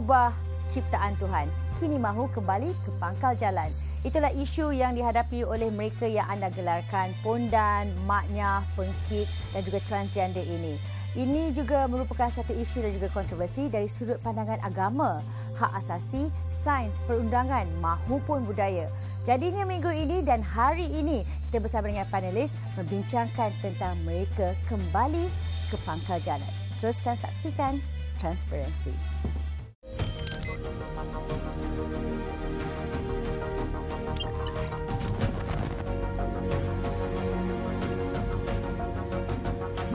mengubah ciptaan Tuhan. Kini mahu kembali ke pangkal jalan. Itulah isu yang dihadapi oleh mereka yang anda gelarkan pondan, maknya, pengkit dan juga transgender ini. Ini juga merupakan satu isu dan juga kontroversi dari sudut pandangan agama, hak asasi, sains, perundangan mahupun budaya. Jadinya minggu ini dan hari ini kita bersama dengan panelis membincangkan tentang mereka kembali ke pangkal jalan. Teruskan saksikan Transparency.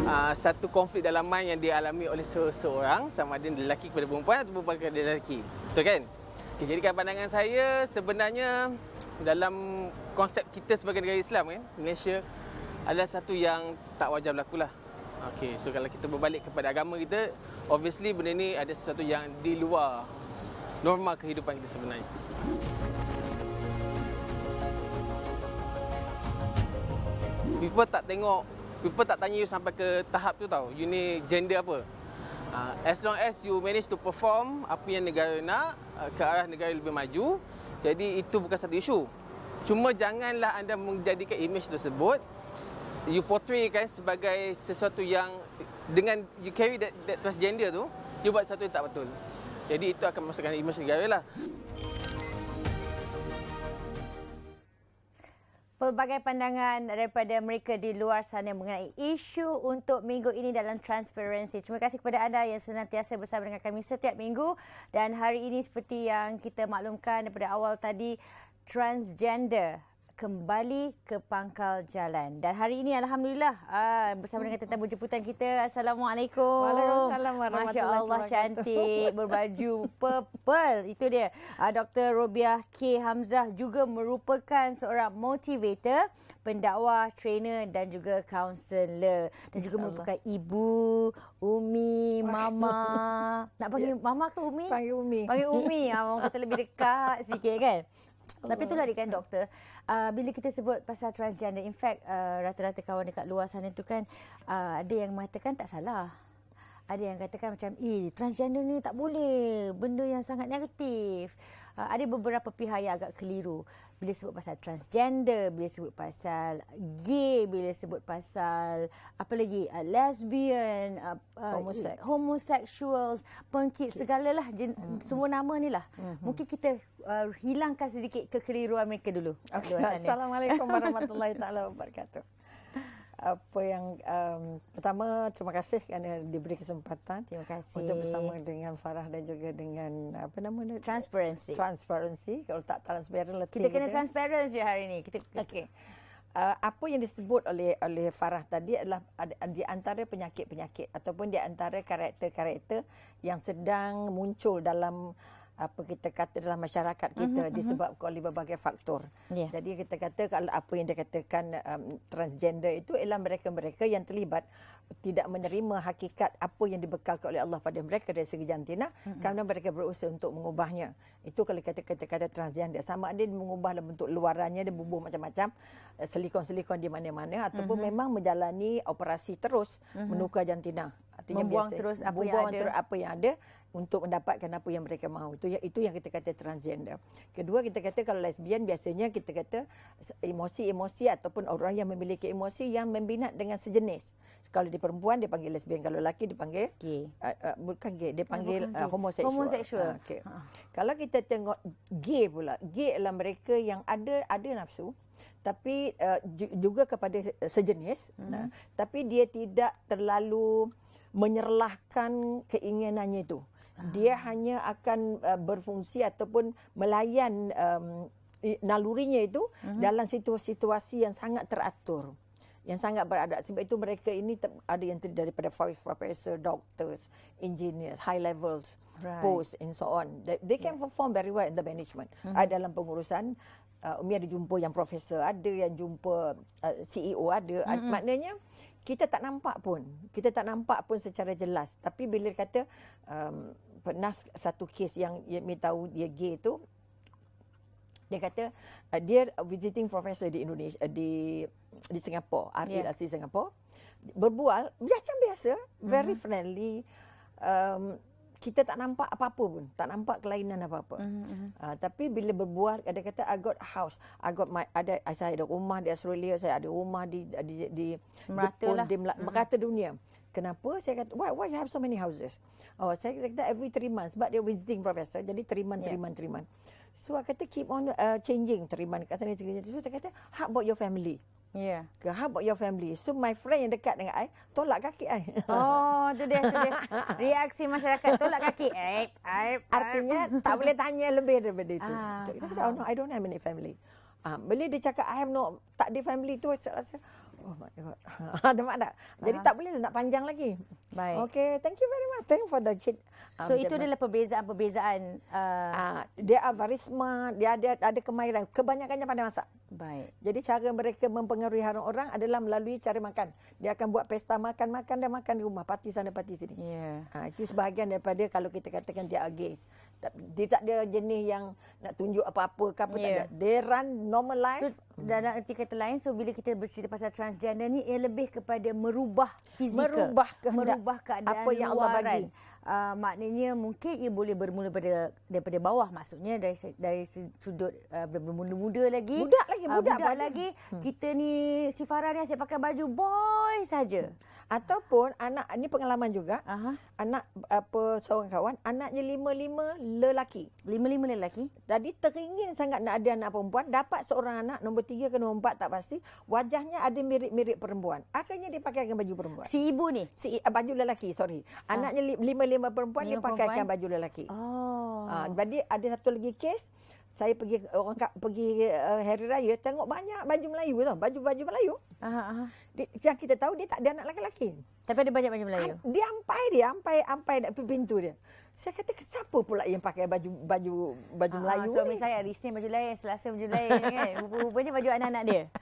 Ah, satu konflik dalam mind yang dialami oleh seseorang sama ada lelaki kepada perempuan atau perempuan kepada lelaki. Betul kan? Okay, jadi pandangan saya sebenarnya dalam konsep kita sebagai negara Islam kan, Malaysia adalah satu yang tak wajar berlaku lah. Okay, so kalau kita berbalik kepada agama kita, obviously benda ni ada sesuatu yang di luar norma kehidupan kita sebenarnya. People tak tengok people tak tanya you sampai ke tahap tu tau you ni gender apa uh, as long as you manage to perform apa yang negara nak uh, ke arah negara lebih maju jadi itu bukan satu isu cuma janganlah anda menjadikan image tersebut you portray kan sebagai sesuatu yang dengan you carry that, that transgender tu you buat sesuatu yang tak betul jadi itu akan masukkan image negara lah pelbagai pandangan daripada mereka di luar sana mengenai isu untuk minggu ini dalam transparansi. Terima kasih kepada anda yang senantiasa bersama dengan kami setiap minggu dan hari ini seperti yang kita maklumkan daripada awal tadi transgender kembali ke pangkal jalan. Dan hari ini alhamdulillah uh, bersama dengan tetamu jemputan kita. Assalamualaikum. Waalaikumsalam warahmatullahi Allah cantik berbaju purple. Itu dia. Uh, ah, Dr. Robiah K Hamzah juga merupakan seorang motivator, pendakwa, trainer dan juga counselor dan juga merupakan ibu, umi, mama. Nak panggil ya. mama ke umi? Panggil umi. Panggil umi. Ah, orang kata lebih dekat sikit kan. Tapi itulah dia kan doktor. Uh, bila kita sebut pasal transgender, in fact uh, rata-rata kawan dekat luar sana itu kan uh, ada yang mengatakan tak salah. Ada yang katakan macam eh transgender ni tak boleh, benda yang sangat negatif. Uh, ada beberapa pihak yang agak keliru bila sebut pasal transgender, bila sebut pasal gay, bila sebut pasal apa lagi uh, lesbian, uh, uh, homosexuals, pengkit okay. segalalah jen, mm-hmm. semua nama ni lah. Mm-hmm. Mungkin kita uh, hilangkan sedikit kekeliruan mereka dulu. Okay. Assalamualaikum warahmatullahi taala wabarakatuh apa yang um, pertama terima kasih kerana diberi kesempatan terima kasih untuk bersama dengan Farah dan juga dengan apa nama dia transparency transparency kalau tak transparent letih kita kena transparency hari ini kita okey Uh, apa yang disebut oleh oleh Farah tadi adalah di antara penyakit-penyakit ataupun di antara karakter-karakter yang sedang muncul dalam apa kita kata dalam masyarakat kita uh-huh, disebabkan uh-huh. oleh berbagai faktor. Yeah. Jadi kita kata kalau apa yang dikatakan um, transgender itu ialah mereka-mereka yang terlibat tidak menerima hakikat apa yang dibekalkan oleh Allah pada mereka dari segi jantina uh-huh. kerana mereka berusaha untuk mengubahnya. Itu kalau kita kata-kata transgender sama ada mengubah dalam bentuk luarannya ada bubuh macam-macam eh, selikon-selikon di mana-mana ataupun uh-huh. memang menjalani operasi terus uh-huh. menukar jantina. Artinya membuang biasa, terus apa yang ada. Terus apa yang ada untuk mendapatkan apa yang mereka mahu. Itu yang itu yang kita kata transgender. Kedua kita kata kalau lesbian biasanya kita kata emosi-emosi ataupun orang yang memiliki emosi yang membinat dengan sejenis. Kalau di perempuan dia panggil lesbian, kalau lelaki dia panggil gay. Okay. Uh, uh, ah, bukan gay, dia ah, panggil uh, homoseksual. homoseksual. Uh, okay. Kalau kita tengok gay pula, gay adalah mereka yang ada ada nafsu tapi uh, juga kepada sejenis mm-hmm. nah, tapi dia tidak terlalu menyerlahkan keinginannya itu Ah. dia hanya akan uh, berfungsi ataupun melayan um, nalurinya itu uh-huh. dalam situasi-situasi yang sangat teratur yang sangat beradab sebab itu mereka ini ada yang terdiri daripada five professor doctors engineers high levels right. post and so on they, they can yes. perform very well in the management uh-huh. dalam pengurusan uh, umi ada jumpa yang profesor ada yang jumpa uh, CEO ada uh-huh. maknanya kita tak nampak pun. Kita tak nampak pun secara jelas. Tapi bila dia kata um, pernah satu kes yang Yami tahu dia gay tu, dia kata uh, dia visiting professor di Indonesia uh, di di Singapura, RA yeah. di Singapura. Berbual macam biasa, very mm-hmm. friendly. Um, kita tak nampak apa-apa pun tak nampak kelainan apa-apa mm-hmm. uh, tapi bila berbual ada kata I got house I got my ada saya ada rumah di Australia saya ada rumah di di di Jepun lah. di Melaka, mm-hmm. dunia kenapa saya kata why why you have so many houses oh saya kata every three months sebab dia visiting professor jadi three teriman yeah. teriman so I kata keep on uh, changing teriman kat sana segala so saya kata how about your family Yeah. Ya. How about your family? So my friend yang dekat dengan I tolak kaki I. Oh, tu dia, tu dia. Reaksi masyarakat tolak kaki. Aip, aip, Artinya tak boleh tanya lebih daripada itu. Ah, Tapi, oh, no, I don't have any family. Ah, bila dia cakap I have no tak ada family tu saya rasa oh my god. Ah, tak? Jadi tak boleh nak panjang lagi. Baik. Okay, thank you very much. Thank you for the chat. So um, itu adalah perbezaan-perbezaan uh, ah, dia uh... uh, are dia ada ada kemahiran. Kebanyakannya pandai masak. Baik. Jadi cara mereka mempengaruhi orang orang adalah melalui cara makan. Dia akan buat pesta makan-makan dan makan di rumah, parti sana parti sini. Ya. Yeah. Uh, itu sebahagian daripada kalau kita katakan dia agis. Dia tak ada jenis yang nak tunjuk apa-apa ke apa yeah. tak ya. ada. They run normal life. So, Hmm. dalam erti kata lain so bila kita bercerita pasal transgender ni ia lebih kepada merubah fizikal merubah kehendak merubah keadaan apa yang luaran. Allah bagi uh, maknanya mungkin ia boleh bermula pada daripada bawah maksudnya dari dari sudut uh, bermuda-muda lagi budak lagi ah, budak, uh, budak, lagi hmm. kita ni si Farah ni asyik pakai baju boy saja ataupun anak ni pengalaman juga Aha. anak apa seorang kawan anaknya lima-lima lelaki lima-lima lelaki jadi teringin sangat nak ada anak perempuan dapat seorang anak nombor tiga ke nombor empat tak pasti wajahnya ada mirip-mirip perempuan akhirnya dia pakaikan baju perempuan si ibu ni si eh, baju lelaki sorry ah. anaknya lima-lima perempuan lima dia pakaikan baju lelaki oh. Ha, jadi ada satu lagi kes saya pergi orang kat, pergi uh, hari raya tengok banyak baju Melayu tu baju-baju Melayu aha, aha. yang kita tahu dia tak ada anak lelaki tapi ada banyak baju Melayu ha, dia ampai dia ampai ampai dekat pintu dia saya kata siapa pula yang pakai baju baju baju aha, Melayu suami ni? saya Isnin baju lain Selasa baju lain kan rupa-rupanya baju anak-anak dia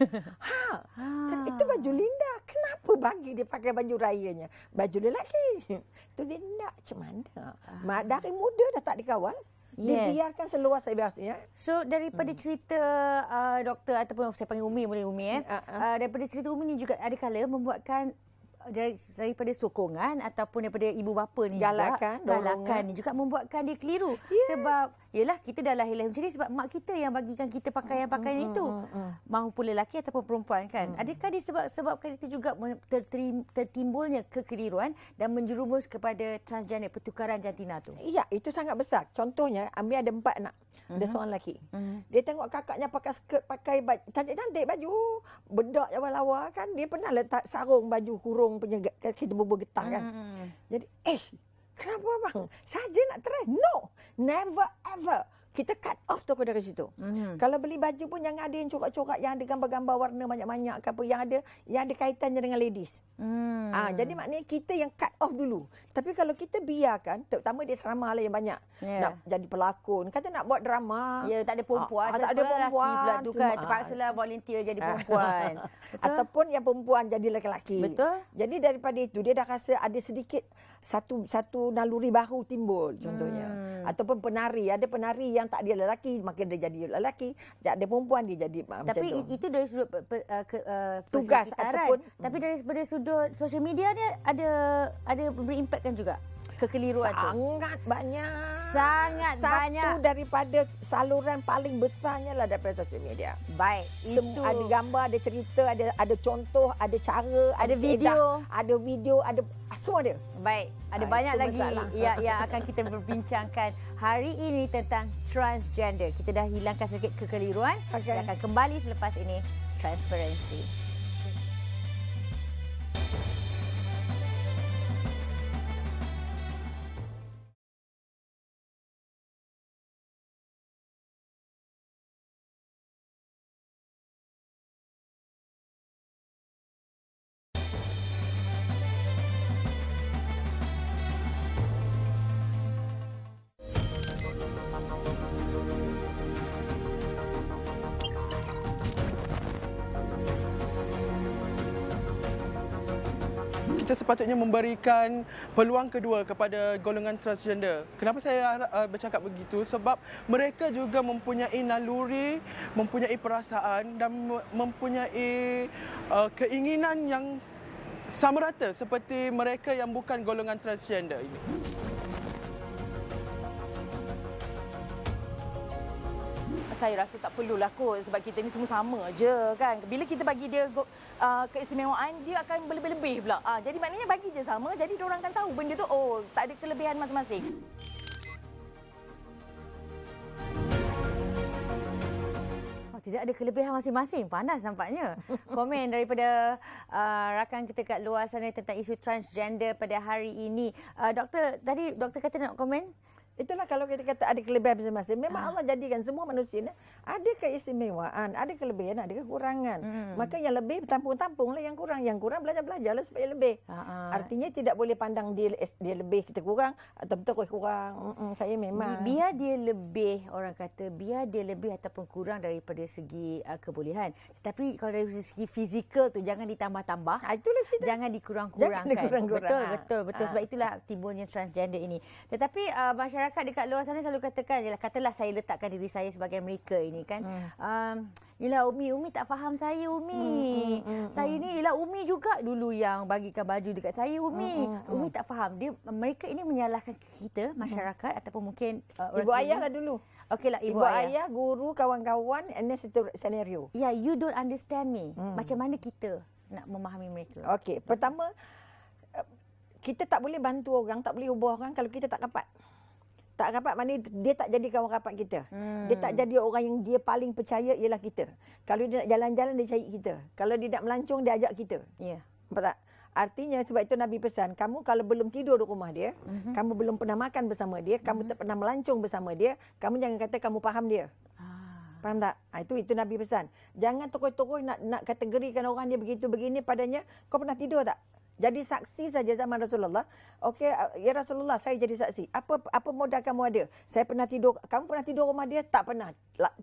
Ha. ha. Itu baju Linda. Kenapa bagi dia pakai baju rayanya? Baju lelaki. Itu dia nak macam mana? Ha. Dari muda dah tak dikawal yes. dibiarkan seluas sebiasnya. So daripada hmm. cerita uh, doktor ataupun saya panggil Umi boleh Umi eh. Uh-huh. Uh, daripada cerita Umi ni juga ada kala membuatkan uh, dari daripada sokongan ataupun daripada ibu bapa ni galakan juga, galakan ni juga membuatkan dia keliru yes. sebab ialah kita dah lahir macam ni sebab mak kita yang bagikan kita pakaian-pakaian mm, mm itu. Mm, mm, mm. Mahu lelaki ataupun perempuan kan. Mm. Adakah disebab sebabkan itu juga tertimbulnya kekeliruan dan menjerumus kepada transgender pertukaran jantina tu? Ya, itu sangat besar. Contohnya, Ambil ada empat anak. Mm-hmm. Ada mhm. seorang lelaki. Mm-hmm. Dia tengok kakaknya pakai skirt, pakai baju. cantik-cantik baju. Bedak yang lawa kan. Dia pernah letak sarung baju kurung punya kita bubur getah kan. Mm-hmm. Jadi, eh, Kenapa abang? Saja nak try? No. Never ever kita cut off toko dari situ. Mm-hmm. Kalau beli baju pun jangan ada yang corak-corak yang ada gambar-gambar warna banyak-banyak ke apa yang ada yang ada kaitan dengan ladies. Mm. Ah ha, jadi maknanya kita yang cut off dulu. Tapi kalau kita biarkan terutama di asrama lah yang banyak yeah. nak jadi pelakon. kata nak buat drama. Ya yeah, tak ada perempuan, ha, tak ada perempuan pula tu kan. Terpaksalah ah. volunteer jadi perempuan. Ataupun yang perempuan jadi lelaki. Betul. Jadi daripada itu dia dah rasa ada sedikit satu satu naluri baru timbul contohnya. Mm. Ataupun penari, ada penari yang tak dia lelaki makin dia jadi lelaki tak ada perempuan dia jadi ah, tapi macam tu tapi itu dari sudut pe, pe, uh, ke, uh, tugas kan? ataupun tapi dari sudut sosial media dia ada ada berimpak kan juga kekeliruan sangat tu? Sangat banyak. Sangat Satu banyak. Satu daripada saluran paling besarnya lah daripada sosial media. Baik. Sem- itu. Ada gambar, ada cerita, ada ada contoh, ada cara. Ada, ada video. Edah, ada video, ada ah, semua dia. Baik. Ada ha, banyak lagi yang, yang akan kita berbincangkan hari ini tentang transgender. Kita dah hilangkan sedikit kekeliruan. Okay. Kita akan kembali selepas ini. Transparency. Transparency. sepatutnya memberikan peluang kedua kepada golongan transgender. Kenapa saya uh, bercakap begitu? Sebab mereka juga mempunyai naluri, mempunyai perasaan dan mempunyai uh, keinginan yang sama rata seperti mereka yang bukan golongan transgender ini. Saya rasa tak perlulah kot sebab kita ni semua sama je kan. Bila kita bagi dia uh, keistimewaan dia akan lebih lebih pula. Uh, jadi maknanya bagi je sama jadi dia orang akan tahu benda tu oh tak ada kelebihan masing-masing. Oh, tidak ada kelebihan masing-masing. Panas nampaknya. Komen daripada uh, rakan kita kat luar sana tentang isu transgender pada hari ini. Uh, doktor, tadi doktor kata nak komen? Itulah kalau kita kata ada kelebihan masing-masing. Memang ha. Allah jadikan semua manusia ni ada keistimewaan, ada kelebihan, ada kekurangan. Hmm. Maka yang lebih tampung-tampung lah yang kurang. Yang kurang belajar-belajar lah supaya lebih. ha Artinya tidak boleh pandang dia, dia lebih, kita kurang. Atau betul kau kurang. Mm-mm, saya memang. Biar dia lebih, orang kata, biar dia lebih ataupun kurang daripada segi uh, kebolehan. Tapi kalau dari segi fizikal tu jangan ditambah-tambah. Ha, itulah cerita. Jangan dikurang-kurangkan. Jangan dikurang-kurang. Betul, betul. betul. Ha. Sebab itulah timbulnya transgender ini. Tetapi uh, masyarakat masyarakat dekat luar sana selalu katakan ialah katalah saya letakkan diri saya sebagai mereka ini kan. Hmm. Um, ialah Umi, Umi tak faham saya Umi. Hmm, hmm, hmm, hmm saya hmm. ni ialah Umi juga dulu yang bagikan baju dekat saya hmm, Umi. Hmm, hmm, Umi tak faham. Dia mereka ini menyalahkan kita masyarakat hmm. ataupun mungkin uh, ibu ayah lah dulu. Okay lah, ibu, ibu ayah. ayah, guru, kawan-kawan and then scenario. Yeah, you don't understand me. Hmm. Macam mana kita nak memahami mereka? Okey, pertama eh, kita tak boleh bantu orang, tak boleh ubah orang kalau kita tak dapat tak rapat mana dia tak jadi kawan rapat kita. Hmm. Dia tak jadi orang yang dia paling percaya ialah kita. Kalau dia nak jalan-jalan dia cari kita. Kalau dia nak melancung dia ajak kita. Ya. Yeah. Nampak tak? Artinya sebab itu Nabi pesan, kamu kalau belum tidur di rumah dia, mm-hmm. kamu belum pernah makan bersama dia, mm-hmm. kamu mhm. tak pernah melancung bersama dia, kamu jangan kata kamu faham dia. Ah. Faham tak? Ha, itu itu Nabi pesan. Jangan tokoh-tokoh nak nak kategorikan orang dia begitu begini padanya. Kau pernah tidur tak? jadi saksi saja zaman Rasulullah. Okey, uh, ya Rasulullah, saya jadi saksi. Apa apa modal kamu ada? Saya pernah tidur, kamu pernah tidur rumah dia? Tak pernah.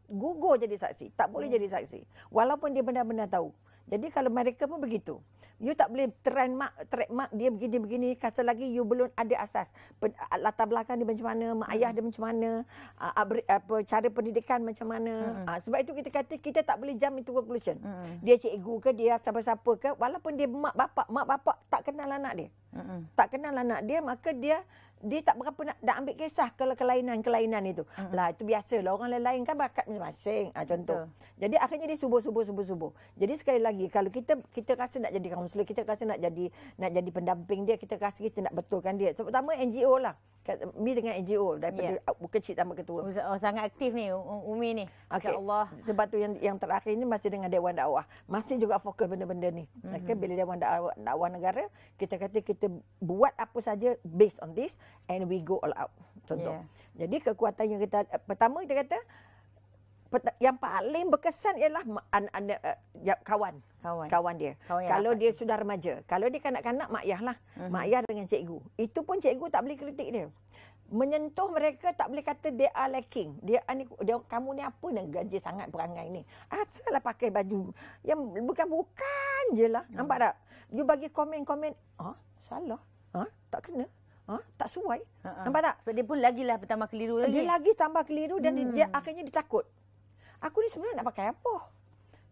Gugur jadi saksi. Tak boleh hmm. jadi saksi. Walaupun dia benar-benar tahu. Jadi kalau mereka pun begitu. You tak boleh trademark, trademark dia begini-begini. Kasa lagi you belum ada asas. Pen, ah, latar belakang dia macam mana. Mak ayah dia macam mana. Uh, ah, abri, ah, apa, cara pendidikan macam mana. Uh-huh. Uh, sebab itu kita kata kita tak boleh jump into conclusion. Uh-huh. Dia cikgu ke, dia siapa-siapa ke. Walaupun dia mak bapak. Mak bapak tak kenal anak dia. Uh-huh. Tak kenal anak dia maka dia dia tak berapa nak, nak ambil kisah kalau kelainan-kelainan itu. Mm-hmm. Lah itu biasalah orang lain-lain kan bakat masing-masing. Ha, contoh. Yeah. Jadi akhirnya dia subuh-subuh-subuh-subuh. Jadi sekali lagi kalau kita kita rasa nak jadi kaunselor, kita rasa nak jadi nak jadi pendamping dia, kita rasa kita nak betulkan dia. So, pertama NGO lah. Umi dengan NGO daripada yeah. bukan cik tambah ketua. Oh, oh, sangat aktif ni Umi ni. Okay. Ya Allah. Sebab tu yang yang terakhir ni masih dengan Dewan dawah Masih juga fokus benda-benda ni. Mm-hmm. Okay. Bila Dewan dawah Dakwah Negara, kita kata kita buat apa saja based on this and we go all out contoh yeah. jadi kekuatan yang kita pertama kita kata yang paling berkesan ialah an, an, eh, an, ya, kawan kawan kawan dia kawan kalau dia apa? sudah remaja kalau dia kanak-kanak mak ayah lah uh-huh. mak ayah dengan cikgu itu pun cikgu tak boleh kritik dia menyentuh mereka tak boleh kata they are lacking. Dia ni dia kamu ni apa nak gaji sangat perangai ni. Asalah pakai baju yang bukan bukan jelah. Hmm. Nampak tak? You bagi komen-komen, ah, salah. Ah, tak kena tak suai. Ha-ha. Nampak tak? Sebab dia pun lagilah bertambah keliru lagi. Dia lagi tambah keliru dan hmm. dia akhirnya dia takut. Aku ni sebenarnya nak pakai apa?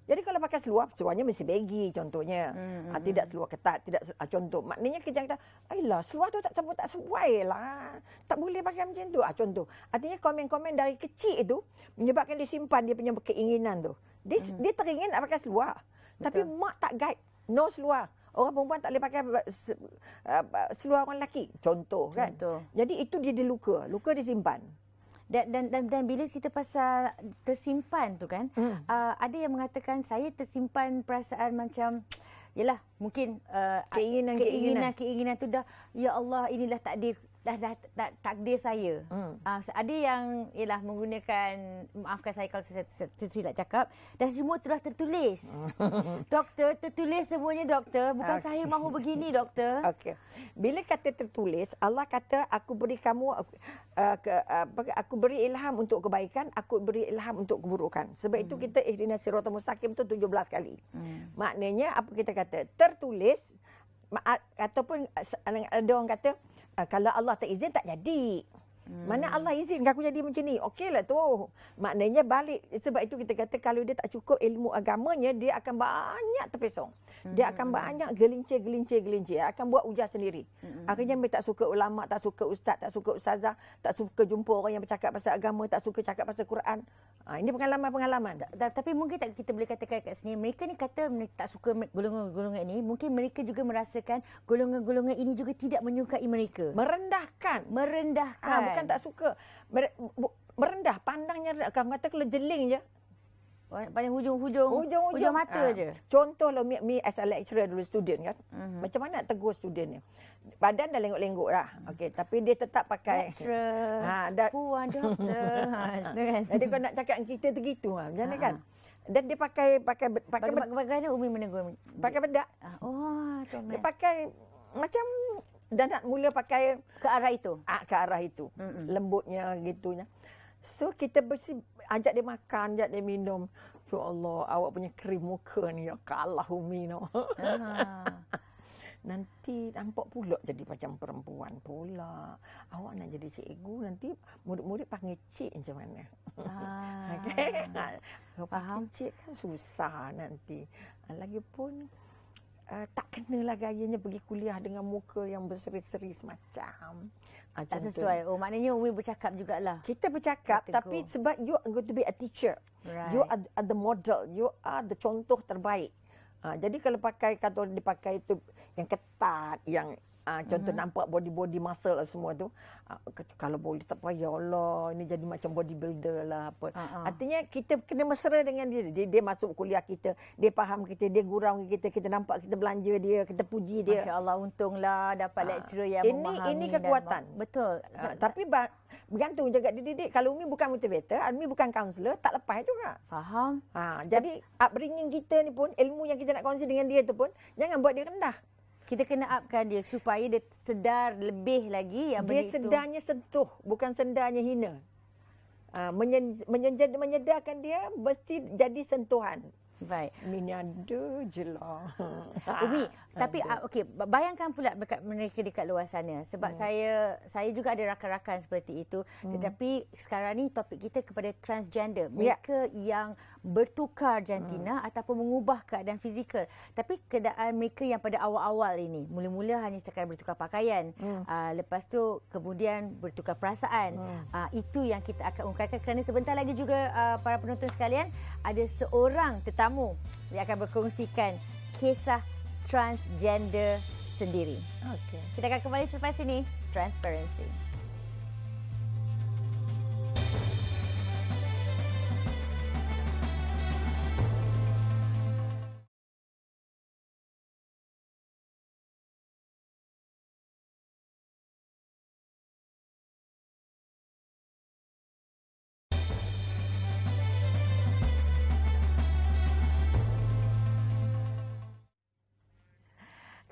Jadi kalau pakai seluar, seluarnya mesti baggy contohnya. Hmm, ha, tidak hmm. seluar ketat, tidak ha, contoh. Maknanya kita kata, ayolah seluar tu tak tak, tak sesuai lah. Tak boleh pakai macam tu. Ha, contoh. Artinya komen-komen dari kecil itu menyebabkan dia simpan dia punya keinginan tu. Dia, hmm. dia teringin nak pakai seluar. Betul. Tapi mak tak guide. No seluar orang perempuan tak boleh pakai seluar orang lelaki contoh kan Betul. jadi itu dia luka luka dia simpan dan, dan dan dan bila cerita pasal tersimpan tu kan hmm. uh, ada yang mengatakan saya tersimpan perasaan macam yalah mungkin uh, keinginan, keinginan keinginan keinginan tu dah ya Allah inilah takdir dah, dah tak, takdir saya. Hmm. Uh, ada yang ialah menggunakan maafkan saya kalau saya tersilap cakap dan semua telah tertulis. doktor tertulis semuanya doktor bukan okay. saya mahu begini doktor. Okey. Bila kata tertulis Allah kata aku beri kamu aku, uh, ke, uh, aku beri ilham untuk kebaikan, aku beri ilham untuk keburukan. Sebab hmm. itu kita ihdinas siratal mustaqim tu 17 kali. Hmm. Maknanya apa kita kata? Tertulis ataupun ada orang kata ah, kalau Allah tak izin tak jadi. Hmm. Mana Allah hmm. izin aku jadi macam ni? Okeylah tu. Maknanya balik sebab itu kita kata kalau dia tak cukup ilmu agamanya dia akan banyak terpesong. Dia hmm. akan banyak gelincir-gelincir-gelincir. Akan buat ujar sendiri. Hmm. Akhirnya dia tak suka ulama, tak suka ustaz, tak suka ustazah, tak suka jumpa orang yang bercakap pasal agama, tak suka cakap pasal Quran. Ha, ini pengalaman-pengalaman. Tapi mungkin tak kita boleh katakan kat sini, mereka ni kata mereka tak suka golongan-golongan ini. Mungkin mereka juga merasakan golongan-golongan ini juga tidak menyukai mereka. Merendahkan. Merendahkan. Ha, bukan tak suka. merendah. Pandangnya rendah. Kamu kata kalau jeling je, Paling hujung-hujung hujung hujung mata ha. je. Contohlah me, me as a lecturer dulu student kan. Mm-hmm. Macam mana nak tegur student ni? Badan dah lenggok-lenggok dah. Hmm. Okay, tapi dia tetap pakai. Lecturer. Ha, dah. Puan doktor. Ha, kan? Jadi kau nak cakap kita tu gitu. Ha. Macam mana ha. kan? Ha. Dan dia pakai pakai pakai pakai pakai bedak. Umi menegur. Pakai bedak. Ah, oh, comel. Dia pakai macam dan nak mula pakai ke arah itu. Ah, ke arah itu. Mm-mm. Lembutnya gitunya. So kita mesti ajak dia makan, ajak dia minum. Ya Allah, awak punya krim muka ni ya kalah umi no. nanti nampak pula jadi macam perempuan pula. Awak nak jadi cikgu nanti murid-murid panggil cik macam mana. Ah. Okey. Faham cik kan susah nanti. Lagipun uh, tak kenalah gayanya pergi kuliah dengan muka yang berseri-seri semacam. Ah, tak sesuai. Oh, maknanya Umi bercakap juga lah. Kita bercakap Kita tapi go. sebab you are going to be a teacher. Right. You are, the model. You are the contoh terbaik. Ha, jadi kalau pakai kata orang dipakai itu yang ketat, yang Uh, contoh mm-hmm. nampak body-body muscle lah semua tu. Uh, kalau boleh tak payah ya Allah. Ini jadi macam bodybuilder lah. Apa. Uh-huh. Artinya kita kena mesra dengan dia. dia. Dia masuk kuliah kita. Dia faham kita. Dia gurau kita. Kita nampak kita belanja dia. Kita puji dia. Masya Allah untunglah dapat uh, lecturer yang ini, memahami. Ini kekuatan. Dan... Betul. Uh, so, tapi ba- bergantung juga dididik. Kalau Umi bukan motivator. Umi bukan counselor. Tak lepas juga. Faham. Uh, jadi upbringing kita ni pun. Ilmu yang kita nak kongsi dengan dia tu pun. Jangan buat dia rendah kita kena upkan dia supaya dia sedar lebih lagi yang dia sedarnya itu. sentuh bukan sedarnya hina uh, menyedarkan dia mesti jadi sentuhan Baik. Minyada je lah. Umi, tapi ah, okay, bayangkan pula dekat mereka dekat luar sana. Sebab hmm. saya saya juga ada rakan-rakan seperti itu. Hmm. Tetapi sekarang ni topik kita kepada transgender. Ya. Mereka yeah. yang bertukar jantina hmm. ataupun mengubah keadaan fizikal. Tapi keadaan mereka yang pada awal-awal ini, mula-mula hanya sekadar bertukar pakaian. Hmm. Uh, lepas tu kemudian bertukar perasaan. Hmm. Uh, itu yang kita akan ungkapkan kerana sebentar lagi juga uh, para penonton sekalian, ada seorang tetamu yang akan berkongsikan kisah transgender sendiri. Okay. Kita akan kembali selepas ini, Transparency. Transparency.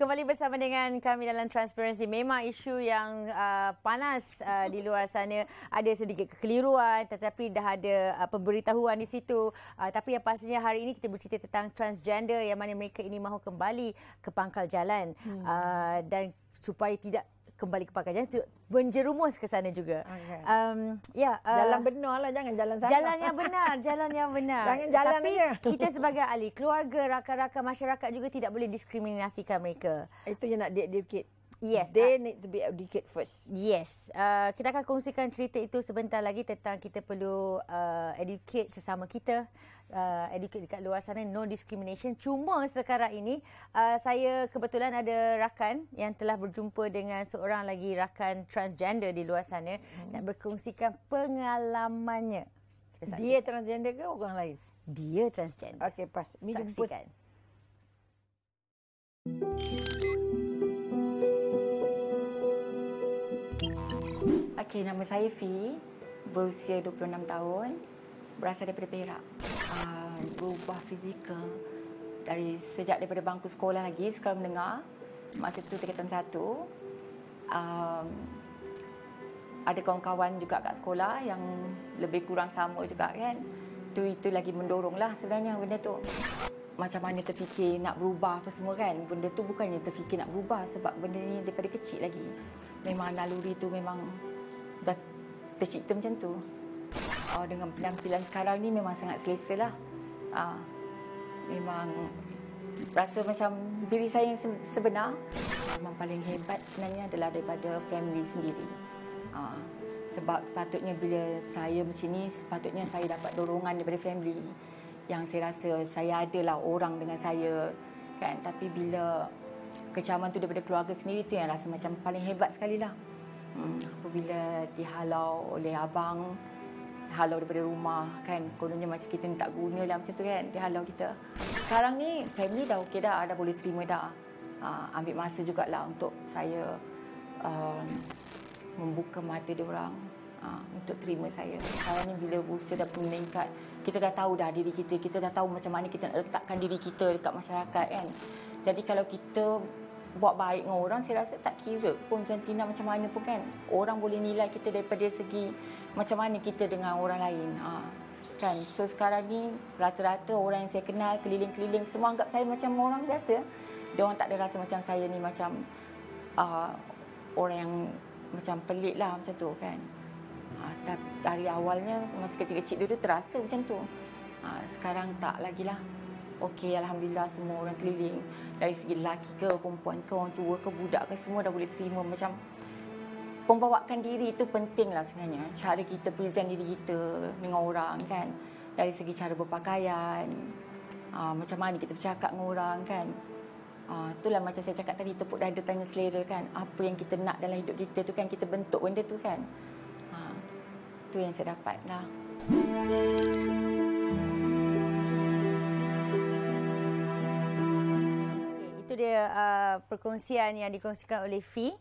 kembali bersama dengan kami dalam transparansi memang isu yang uh, panas uh, di luar sana ada sedikit kekeliruan tetapi dah ada uh, pemberitahuan di situ uh, tapi yang pastinya hari ini kita bercerita tentang transgender yang mana mereka ini mahu kembali ke pangkal jalan hmm. uh, dan supaya tidak kembali ke pakaian itu menjerumus ke sana juga. Okay. Um, ya, uh, jalan benar lah jangan jalan salah. Jalan yang benar, jalan yang benar. Jangan jalan Tapi dia. kita sebagai ahli keluarga, rakan-rakan masyarakat juga tidak boleh diskriminasikan mereka. Itu yang nak dia dikit. Yes. They uh, need to be educated first. Yes. Uh, kita akan kongsikan cerita itu sebentar lagi tentang kita perlu uh, educate sesama kita. Uh, educate dekat luar sana no discrimination cuma sekarang ini uh, saya kebetulan ada rakan yang telah berjumpa dengan seorang lagi rakan transgender di luar sana hmm. nak berkongsikan pengalamannya dia transgender ke orang lain dia transgender okey pas saksikan Me Okey, nama saya Fi, berusia 26 tahun, berasal daripada Perak. Uh, berubah fizikal dari sejak daripada bangku sekolah lagi, sekolah mendengar. Masa itu tingkatan satu. Um, ada kawan-kawan juga kat sekolah yang lebih kurang sama juga kan. tu itu lagi mendorong lah sebenarnya benda tu. Macam mana terfikir nak berubah apa semua kan. Benda tu bukannya terfikir nak berubah sebab benda ni daripada kecil lagi. Memang naluri itu memang tercipta macam tu. Oh, dengan penampilan sekarang ni memang sangat selesa lah. Ah, memang rasa macam diri saya yang sebenar. Memang paling hebat sebenarnya adalah daripada family sendiri. Ah, sebab sepatutnya bila saya macam ni, sepatutnya saya dapat dorongan daripada family. Yang saya rasa saya adalah orang dengan saya. kan. Tapi bila kecaman tu daripada keluarga sendiri, tu yang rasa macam paling hebat sekali lah. Hmm, apabila dihalau oleh abang halau daripada rumah kan kononnya macam kita ni tak guna lah macam tu kan dihalau kita sekarang ni family dah okey dah dah boleh terima dah ha, ambil masa lah untuk saya um, membuka mata dia orang ha, untuk terima saya sekarang ni bila usia dah meningkat kita dah tahu dah diri kita kita dah tahu macam mana kita nak letakkan diri kita dekat masyarakat kan jadi kalau kita buat baik dengan orang saya rasa tak kira pun jantina macam mana pun kan orang boleh nilai kita daripada segi macam mana kita dengan orang lain ha. kan so sekarang ni rata-rata orang yang saya kenal keliling-keliling semua anggap saya macam orang biasa dia orang tak ada rasa macam saya ni macam uh, orang yang macam pelik lah macam tu kan ha, ah, dari awalnya masa kecil-kecil dulu terasa macam tu ha, sekarang tak lagi lah okey alhamdulillah semua orang keliling dari segi lelaki ke perempuan ke orang tua ke budak ke semua dah boleh terima macam pembawakan diri itu pentinglah sebenarnya cara kita present diri kita dengan orang kan dari segi cara berpakaian aa, ah, macam mana kita bercakap dengan orang kan Uh, ah, itulah macam saya cakap tadi Tepuk dada tanya selera kan Apa yang kita nak dalam hidup kita tu kan Kita bentuk benda tu kan uh, Tu yang saya dapat lah Música itu dia uh, perkongsian yang dikongsikan oleh Fi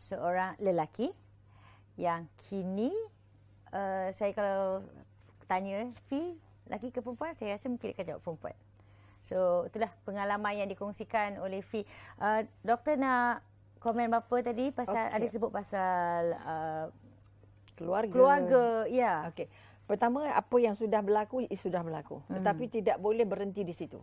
seorang lelaki yang kini uh, saya kalau tanya Fi lelaki ke perempuan saya rasa mungkin akan jawab perempuan. So itulah pengalaman yang dikongsikan oleh Fi. Uh, doktor nak komen apa tadi pasal okay. ada sebut pasal uh, keluarga. Keluarga, ya. Yeah. Okey. Pertama apa yang sudah berlaku sudah berlaku. hmm Tetapi tidak boleh berhenti di situ.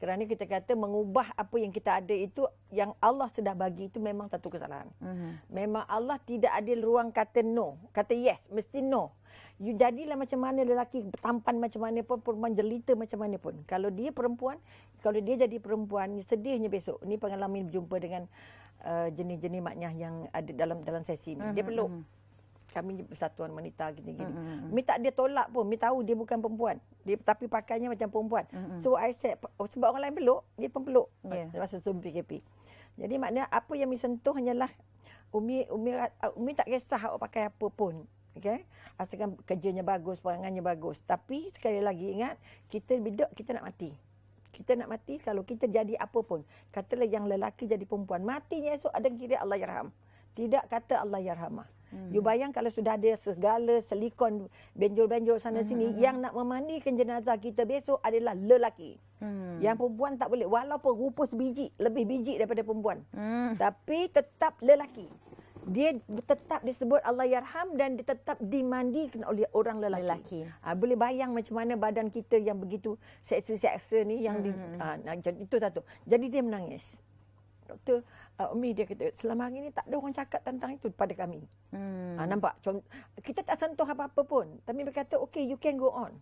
Kerana kita kata mengubah apa yang kita ada itu yang Allah sudah bagi itu memang satu kesalahan. Mm-hmm. Memang Allah tidak ada ruang kata no, kata yes, mesti no. You jadilah macam mana lelaki tampan macam mana pun, perempuan jelita macam mana pun. Kalau dia perempuan, kalau dia jadi perempuan, sedihnya besok. Ini pengalaman berjumpa dengan uh, jenis-jenis maknya yang ada dalam dalam sesi ini. Mm-hmm. Dia mhm, peluk. Mm-hmm kami persatuan wanita gini-gini. Mm-hmm. mm-hmm. Mi tak dia tolak pun, mi tahu dia bukan perempuan. Dia tapi pakainya macam perempuan. Mm-hmm. So I said oh, sebab orang lain peluk, dia pun peluk. Yeah. Masa Zoom PKP. Jadi maknanya apa yang mi sentuh hanyalah Umi Umi uh, Umi tak kisah awak pakai apa pun. Okay? Asalkan kerjanya bagus, perangannya bagus. Tapi sekali lagi ingat, kita bidak kita nak mati. Kita nak mati kalau kita jadi apa pun. Katalah yang lelaki jadi perempuan. Matinya esok ada kira Allah yarham. Tidak kata Allah yarhamah. Hmm. You bayang kalau sudah ada segala silikon, benjol-benjol sana hmm. sini yang nak memandikan jenazah kita besok adalah lelaki. Hmm. Yang perempuan tak boleh walaupun rupa sebiji lebih biji daripada perempuan. Hmm. Tapi tetap lelaki. Dia tetap disebut Allah Yarham dan dia tetap dimandikan oleh orang lelaki. lelaki. Ha, boleh bayang macam mana badan kita yang begitu seksa-seksa ni yang hmm. di, ah, ha, itu satu. Jadi dia menangis. Doktor uh, ah, Umi dia kata selama hari ni tak ada orang cakap tentang itu pada kami. Hmm. Uh, nampak kita tak sentuh apa-apa pun tapi berkata okay you can go on.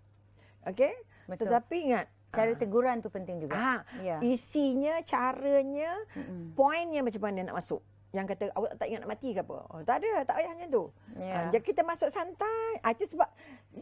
Okay? Betul. Tetapi ingat cara uh, teguran tu penting juga. Uh, yeah. Isinya, caranya, mm-hmm. poinnya macam mana nak masuk. Yang kata awak tak ingat nak mati ke apa? Oh, tak ada, tak payah macam tu. Yeah. Ya. Uh, kita masuk santai. Uh, itu sebab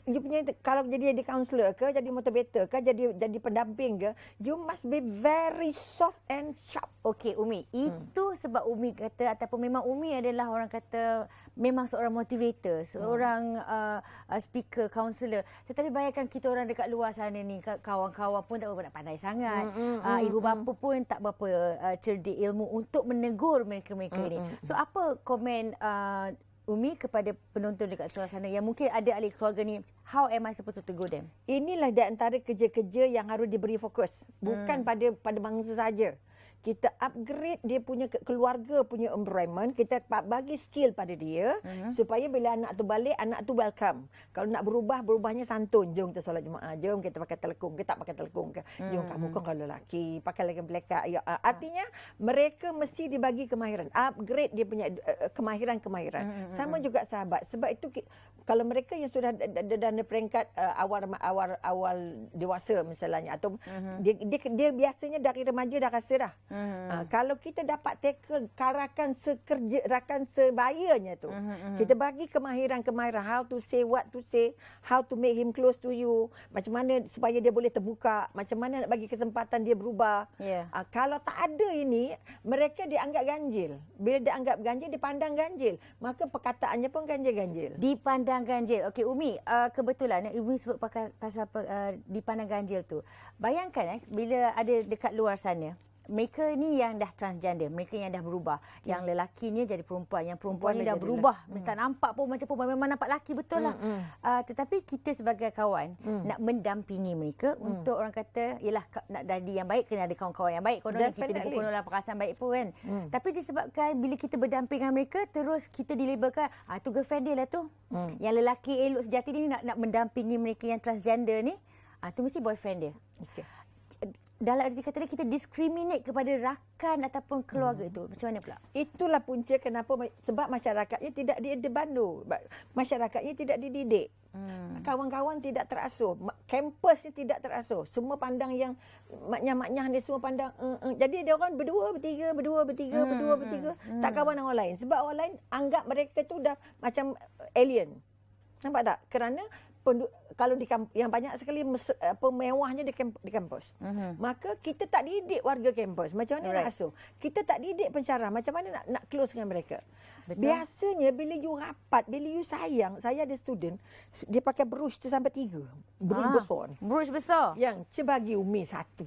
you punya kalau jadi jadi counselor ke jadi motivator ke jadi jadi pendamping ke you must be very soft and sharp okey umi hmm. itu sebab umi kata ataupun memang umi adalah orang kata memang seorang motivator seorang hmm. uh, uh speaker counselor tetapi bayangkan kita orang dekat luar sana ni kawan-kawan pun tak berapa nak pandai sangat hmm, hmm, uh, ibu hmm. bapa hmm. pun tak berapa uh, cerdik ilmu untuk menegur mereka-mereka hmm, ni hmm, hmm. so apa komen uh, Umi kepada penonton dekat luar sana yang mungkin ada ahli keluarga ni, how am I supposed to go them? Inilah di antara kerja-kerja yang harus diberi fokus. Bukan hmm. pada pada mangsa saja kita upgrade dia punya keluarga punya environment kita bagi skill pada dia uh-huh. supaya bila anak tu balik anak tu welcome kalau nak berubah berubahnya santun jom kita solat jumaat jom kita pakai telekung kita tak pakai telekung ke hmm. kamu kan kalau lelaki pakai lagi belaka ya artinya mereka mesti dibagi kemahiran upgrade dia punya uh, kemahiran-kemahiran hmm. sama mhm. juga sahabat sebab itu kalau mereka yang sudah dan peringkat uh, awal awal awal dewasa misalnya atau uh-huh. dia, dia dia biasanya dari remaja dah rasa dah uh-huh. Uh, kalau kita dapat tackle karakan sekerja rakan sebayanya tu. Uh-huh, Kita bagi kemahiran-kemahiran how to say what to say, how to make him close to you, macam mana supaya dia boleh terbuka, macam mana nak bagi kesempatan dia berubah. Yeah. Uh, kalau tak ada ini, mereka dianggap ganjil. Bila dianggap ganjil, dipandang ganjil. Maka perkataannya pun ganjil-ganjil. Dipandang ganjil. Okey Umi, uh, kebetulan eh, Umi sebut pasal uh, dipandang ganjil tu. Bayangkan eh bila ada dekat luar sana mereka ni yang dah transgender, mereka yang dah berubah. Hmm. Yang lelakinya jadi perempuan, yang perempuan ni dah berubah. Hmm. Tak nampak pun macam perempuan, memang nampak lelaki betul lah. Hmm. Uh, tetapi kita sebagai kawan hmm. nak mendampingi mereka hmm. untuk orang kata, yalah nak jadi yang baik kena ada kawan-kawan yang baik. Kononnya kita nak kononlah perasaan baik pun kan. Hmm. Tapi disebabkan bila kita berdamping dengan mereka, terus kita dilabelkan, ah, tu girlfriend dia lah tu. Hmm. Yang lelaki elok sejati ni nak, nak mendampingi mereka yang transgender ni, ah, tu mesti boyfriend dia. Okay dalam erti kata kita discriminate kepada rakan ataupun keluarga hmm. tu. Macam mana pula? Itulah punca kenapa sebab masyarakatnya tidak diadbandu. Masyarakatnya tidak dididik. Hmm. Kawan-kawan tidak terasuh. Kampusnya tidak terasuh. Semua pandang yang maknyah-maknyah ni semua pandang. Mm-mm. Eh, eh. Jadi dia orang berdua, bertiga, berdua, bertiga, hmm. berdua, hmm, bertiga. Hmm, hmm. Tak kawan dengan orang lain. Sebab orang lain anggap mereka tu dah macam alien. Nampak tak? Kerana kalau di kamp, yang banyak sekali eh, pemewahnya di, kamp, di kampus. Mm-hmm. Maka kita tak didik warga kampus macam mana Alright. nak asuh. Kita tak didik pencara macam mana nak nak close dengan mereka. Betul. Biasanya bila you rapat, bila you sayang, saya ada student, dia pakai brush tu sampai tiga. Brush ha. besar. Brush besar? Yang cebagi umi satu.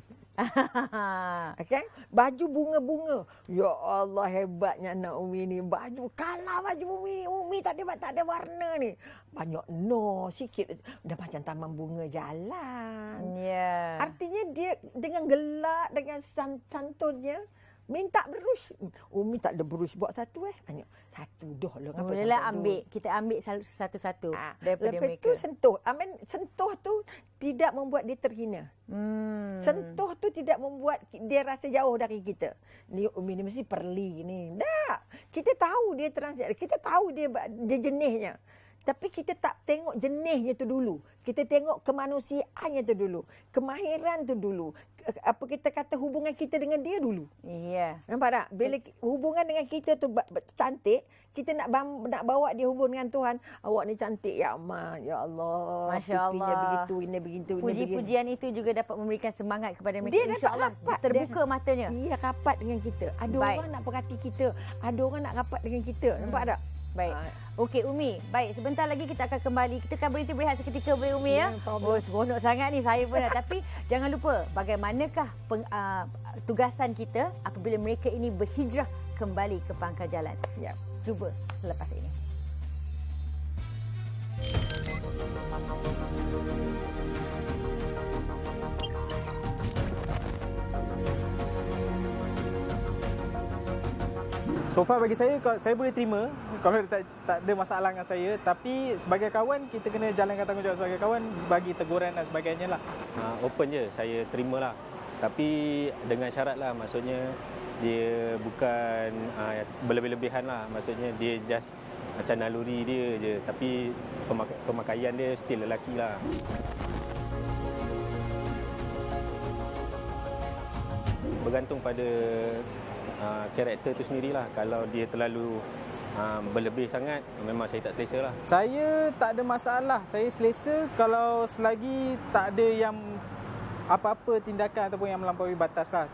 okay? Baju bunga-bunga. Ya Allah hebatnya anak Umi ni. Baju kalah baju Umi ni. Umi tak ada, tak ada warna ni. Banyak no sikit. Dah macam taman bunga jalan. Yeah. Artinya dia dengan gelak, dengan santunnya. Minta berus. Umi tak ada berus. Buat satu eh. Tanya. Satu dah lah. Kenapa Mula lah ambil. Dua? Kita ambil satu-satu. Ha, lepas mereka. tu sentuh. I mean, sentuh tu tidak membuat dia terhina. Hmm. Sentuh tu tidak membuat dia rasa jauh dari kita. Ni Umi ni mesti perli ni. Tak. Kita tahu dia transit. Kita tahu dia, dia jenisnya. Tapi kita tak tengok jenisnya tu dulu. Kita tengok kemanusiaannya tu dulu. Kemahiran tu dulu. Apa kita kata hubungan kita dengan dia dulu. Iya. Nampak tak? Bila hubungan dengan kita tu cantik, kita nak nak bawa dia hubung dengan Tuhan. Awak ni cantik ya Ahmad. Ya Allah. Masya Allah. begitu, ini begitu, ini Puji-pujian pujian itu juga dapat memberikan semangat kepada mereka. Dia Insya dapat Allah, Terbuka dia, matanya. Iya, rapat dengan kita. Ada Baik. orang nak perhati kita. Ada orang nak rapat dengan kita. Nampak hmm. tak? Baik. Ah. Okey Umi. Baik, sebentar lagi kita akan kembali. Kita akan berhenti berehat seketika boleh Umi ya. ya? Oh, seronok sangat ni saya pun tapi jangan lupa bagaimanakah peng, uh, tugasan kita apabila mereka ini berhijrah kembali ke pangkal jalan. Ya. Cuba selepas ini. Thank you. So far bagi saya saya boleh terima kalau tak, tak ada masalah dengan saya tapi sebagai kawan kita kena jalankan tanggungjawab sebagai kawan bagi teguran dan sebagainya lah. Ha, open je saya terima lah. Tapi dengan syarat lah maksudnya dia bukan uh, berlebih-lebihan lah maksudnya dia just macam naluri dia je tapi pemakaian dia still lelaki lah. Bergantung pada Ah, karakter uh, tu sendirilah kalau dia terlalu Ha, berlebih sangat memang saya tak selesa lah saya tak ada masalah saya selesa kalau selagi tak ada yang apa-apa tindakan ataupun yang melampaui batas lah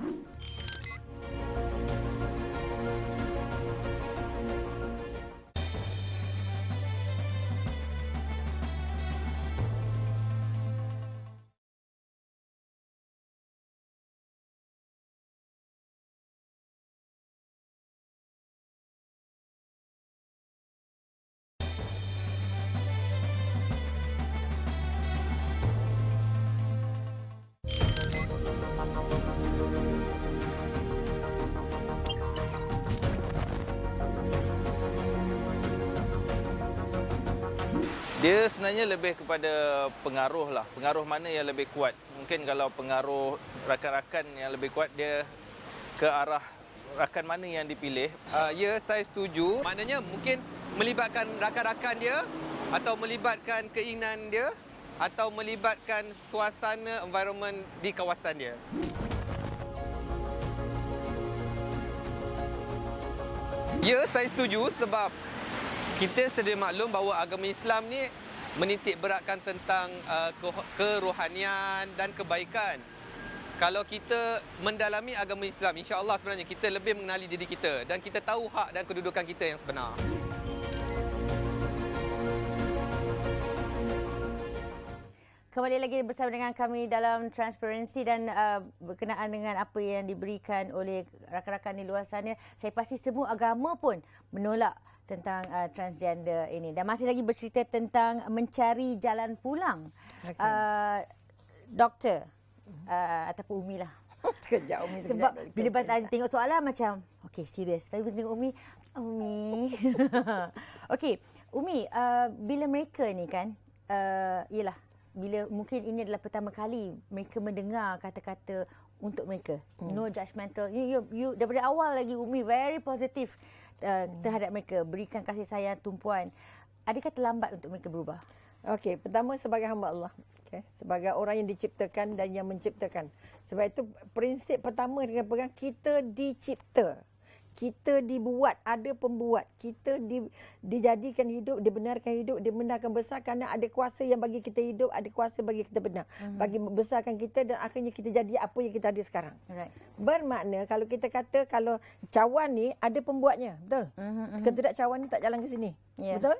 sebenarnya lebih kepada pengaruh lah. Pengaruh mana yang lebih kuat? Mungkin kalau pengaruh rakan-rakan yang lebih kuat dia ke arah rakan mana yang dipilih? Uh, ya, saya setuju. Maknanya mungkin melibatkan rakan-rakan dia atau melibatkan keinginan dia atau melibatkan suasana environment di kawasan dia. Ya, saya setuju sebab kita sedia maklum bahawa agama Islam ni menitik beratkan tentang uh, kerohanian dan kebaikan. Kalau kita mendalami agama Islam, insya-Allah sebenarnya kita lebih mengenali diri kita dan kita tahu hak dan kedudukan kita yang sebenar. Kembali lagi bersama dengan kami dalam transparansi dan uh, berkenaan dengan apa yang diberikan oleh rakan-rakan di luar sana. Saya pasti semua agama pun menolak tentang uh, transgender ini dan masih lagi bercerita tentang mencari jalan pulang. Okay. Uh, doktor uh, ataupun Umi lah. Sekejap Umi. Sebab bila bila tengok soalan macam, okay serius. Tapi bila tengok Umi, Umi. okay, Umi, uh, bila mereka ni kan, uh, yelah, bila mungkin ini adalah pertama kali mereka mendengar kata-kata untuk mereka. Hmm. No judgmental. You, you, you, daripada awal lagi Umi, very positive uh, terhadap mereka berikan kasih sayang tumpuan adakah terlambat untuk mereka berubah okey pertama sebagai hamba Allah okey sebagai orang yang diciptakan dan yang menciptakan sebab itu prinsip pertama dengan pegang kita dicipta kita dibuat ada pembuat kita di, dijadikan hidup dibenarkan hidup dibenarkan besar kerana ada kuasa yang bagi kita hidup ada kuasa bagi kita benar mm-hmm. bagi membesarkan kita dan akhirnya kita jadi apa yang kita ada sekarang right. bermakna kalau kita kata kalau cawan ni ada pembuatnya betul mm-hmm. Mhm. kalau tidak cawan ni tak jalan ke sini yeah. betul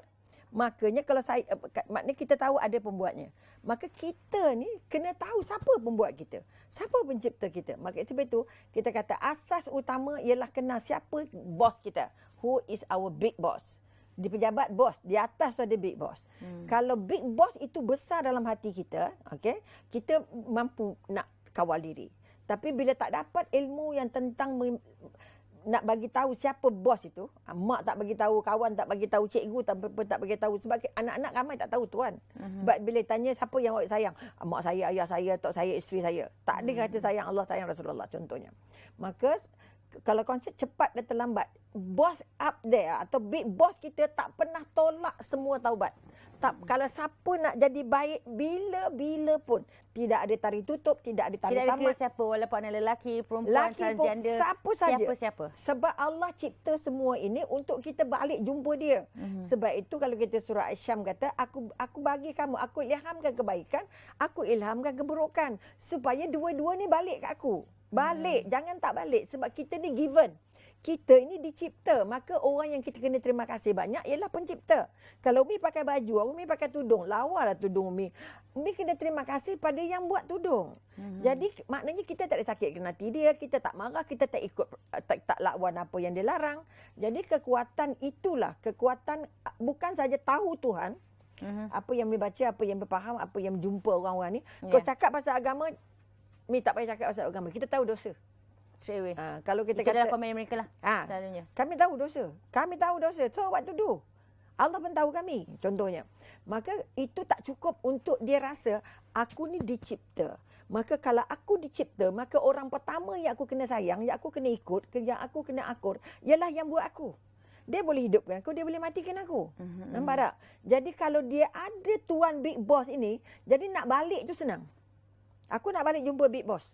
Makanya kalau saya eh, maknanya kita tahu ada pembuatnya. Maka kita ni kena tahu siapa pembuat kita. Siapa pencipta kita. Maka sebab itu kita kata asas utama ialah kenal siapa bos kita. Who is our big boss? Di pejabat bos, di atas tu ada big boss. Hmm. Kalau big boss itu besar dalam hati kita, okay, kita mampu nak kawal diri. Tapi bila tak dapat ilmu yang tentang nak bagi tahu siapa bos itu. Ah, mak tak bagi tahu, kawan tak bagi tahu, cikgu tak pun tak bagi tahu sebab anak-anak ramai tak tahu tuan. Mm-hmm. Sebab bila tanya siapa yang awak sayang? Ah, mak saya, ayah saya, tok saya, isteri saya. Tak ada mm-hmm. kata sayang Allah, sayang Rasulullah contohnya. Maka kalau konsep cepat dan terlambat boss up there atau big boss kita tak pernah tolak semua taubat. Tak, hmm. kalau siapa nak jadi baik bila-bila pun tidak ada tarik tutup, tidak ada tarik tamat. Tidak ada siapa walaupun anak lelaki, perempuan, Laki transgender. siapa saja. Siapa-siapa. Sebab Allah cipta semua ini untuk kita balik jumpa dia. hmm Sebab itu kalau kita surah Isyam kata, aku aku bagi kamu, aku ilhamkan kebaikan, aku ilhamkan keburukan. Supaya dua-dua ni balik ke aku. Balik, hmm jangan tak balik. Sebab kita ni given. hmm kita ini dicipta. Maka orang yang kita kena terima kasih banyak ialah pencipta. Kalau Umi pakai baju, Umi pakai tudung. Lawalah tudung Umi. Umi kena terima kasih pada yang buat tudung. Mm-hmm. Jadi maknanya kita tak ada sakit kena hati dia. Kita tak marah. Kita tak ikut, tak, tak lakuan apa yang dia larang. Jadi kekuatan itulah. Kekuatan bukan saja tahu Tuhan. Mm-hmm. Apa yang Umi baca, apa yang Umi faham, apa yang jumpa orang-orang ni. Yeah. Kau ya. cakap pasal agama, Umi tak payah cakap pasal agama. Kita tahu dosa. Straight away. Uh, kalau kita Itu kata, adalah komen mereka lah uh, selalunya. Kami tahu dosa. Kami tahu dosa. So what to do? Allah pun tahu kami contohnya. Maka itu tak cukup untuk dia rasa aku ni dicipta. Maka kalau aku dicipta, maka orang pertama yang aku kena sayang, yang aku kena ikut, yang aku kena akur, ialah yang buat aku. Dia boleh hidupkan aku, dia boleh matikan aku. mm Nampak tak? Jadi kalau dia ada tuan big boss ini, jadi nak balik tu senang. Aku nak balik jumpa big boss